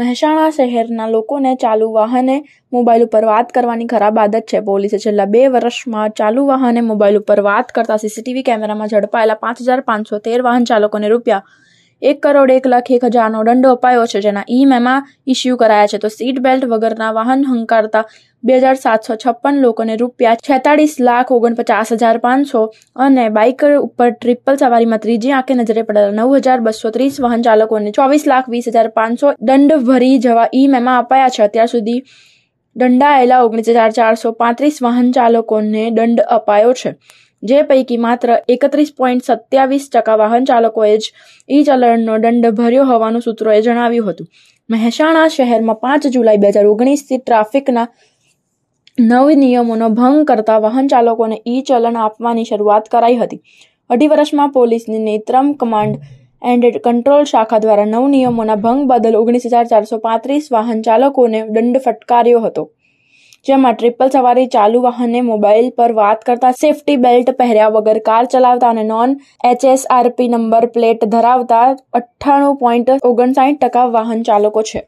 મહેસાણા શહેરના લોકોને ચાલુ વાહને મોબાઈલ ઉપર વાત કરવાની ખરાબ આદત છે પોલીસે છેલ્લા બે વર્ષમાં ચાલુ વાહને મોબાઈલ ઉપર વાત કરતા સીસીટીવી કેમેરામાં ઝડપાયેલા પાંચ હજાર પાંચસો તેર વાહન ચાલકોને રૂપિયા એક કરોડ એક લાખ એક હજારનો દંડો અપાયો છે જેના ઈ મેમા ઇસ્યુ કરાયા છે તો સીટ બેલ્ટ વગરના વાહન હંકારતા બે હજાર સાતસો છપ્પન લોકોને રૂપિયા છેતાળીસ લાખ ઓગણપચાસ હજાર પાંચસો અને બાઇકર ઉપર ટ્રિપલ સવારીમાં ત્રીજી આંખે નજરે પડેલા નવ હજાર બસો ત્રીસ વાહન ચાલકોને ચોવીસ લાખ વીસ હજાર પાંચસો દંડ ભરી જવા ઈ મેમા અપાયા છે અત્યાર સુધી દંડાયેલા ઓગણીસ હજાર ચારસો પાંત્રીસ વાહન ચાલકોને દંડ અપાયો છે જે પૈકી માત્ર એકત્રીસ પોઈન્ટ સત્યાવીસ ટકા વાહન ચાલકોએ જ ઈ ચલણનો દંડ ભર્યો હોવાનું સૂત્રોએ જણાવ્યું હતું મહેસાણા શહેરમાં પાંચ જુલાઈ બે હજાર ઓગણીસથી ટ્રાફિકના નવ નિયમોનો ભંગ કરતા વાહન ચાલકોને ઈ ચલણ આપવાની શરૂઆત કરાઈ હતી અઢી વર્ષમાં પોલીસની નેત્રમ કમાન્ડ એન્ડ કંટ્રોલ શાખા દ્વારા નવ નિયમોના ભંગ બદલ ઓગણીસ હજાર ચારસો પાંત્રીસ વાહન ચાલકોને દંડ ફટકાર્યો હતો જેમાં ટ્રિપલ સવારી ચાલુ વાહને મોબાઈલ પર વાત કરતા સેફટી બેલ્ટ પહેર્યા વગર કાર ચલાવતા અને નોન એચએસઆરપી નંબર પ્લેટ ધરાવતા અઠ્ઠાણું પોઈન્ટ ઓગણસાઠ ટકા વાહન ચાલકો છે